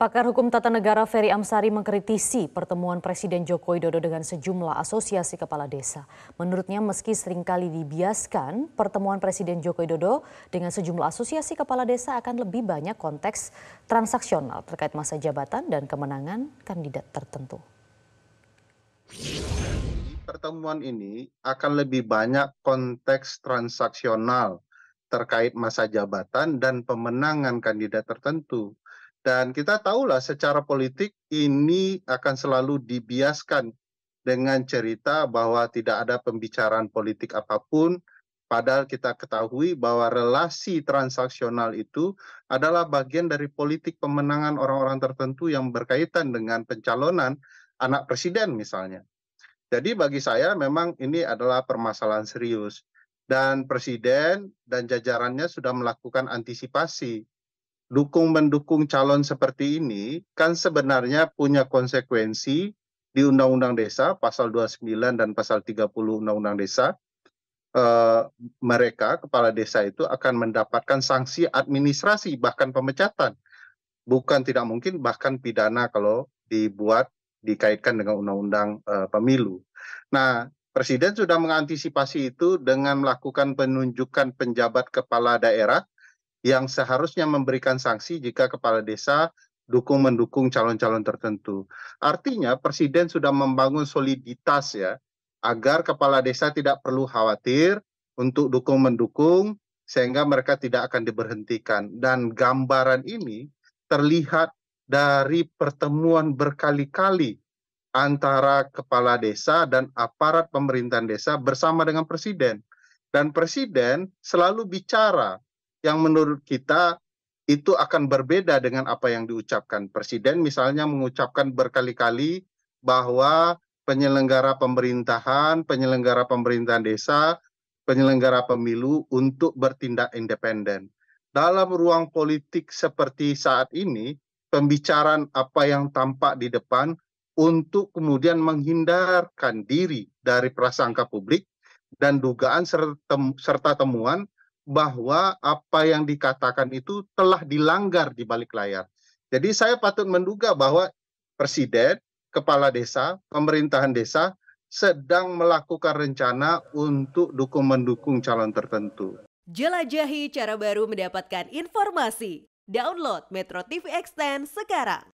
Pakar Hukum Tata Negara Ferry Amsari mengkritisi pertemuan Presiden Joko Widodo dengan sejumlah asosiasi kepala desa. Menurutnya meski seringkali dibiaskan, pertemuan Presiden Joko Widodo dengan sejumlah asosiasi kepala desa akan lebih banyak konteks transaksional terkait masa jabatan dan kemenangan kandidat tertentu. Pertemuan ini akan lebih banyak konteks transaksional terkait masa jabatan dan pemenangan kandidat tertentu dan kita tahulah secara politik ini akan selalu dibiaskan dengan cerita bahwa tidak ada pembicaraan politik apapun, padahal kita ketahui bahwa relasi transaksional itu adalah bagian dari politik pemenangan orang-orang tertentu yang berkaitan dengan pencalonan anak presiden misalnya. Jadi bagi saya memang ini adalah permasalahan serius dan presiden dan jajarannya sudah melakukan antisipasi dukung mendukung calon seperti ini kan sebenarnya punya konsekuensi di Undang-Undang Desa pasal 29 dan pasal 30 Undang-Undang Desa eh, mereka kepala desa itu akan mendapatkan sanksi administrasi bahkan pemecatan bukan tidak mungkin bahkan pidana kalau dibuat dikaitkan dengan Undang-Undang eh, Pemilu. Nah Presiden sudah mengantisipasi itu dengan melakukan penunjukan penjabat kepala daerah yang seharusnya memberikan sanksi jika kepala desa dukung mendukung calon-calon tertentu. Artinya presiden sudah membangun soliditas ya agar kepala desa tidak perlu khawatir untuk dukung mendukung sehingga mereka tidak akan diberhentikan dan gambaran ini terlihat dari pertemuan berkali-kali antara kepala desa dan aparat pemerintahan desa bersama dengan presiden. Dan presiden selalu bicara yang menurut kita itu akan berbeda dengan apa yang diucapkan presiden misalnya mengucapkan berkali-kali bahwa penyelenggara pemerintahan, penyelenggara pemerintahan desa, penyelenggara pemilu untuk bertindak independen. Dalam ruang politik seperti saat ini, pembicaraan apa yang tampak di depan untuk kemudian menghindarkan diri dari prasangka publik dan dugaan serta temuan bahwa apa yang dikatakan itu telah dilanggar di balik layar. Jadi saya patut menduga bahwa presiden, kepala desa, pemerintahan desa sedang melakukan rencana untuk dukung mendukung calon tertentu. Jelajahi cara baru mendapatkan informasi. Download Metro TV Extend sekarang.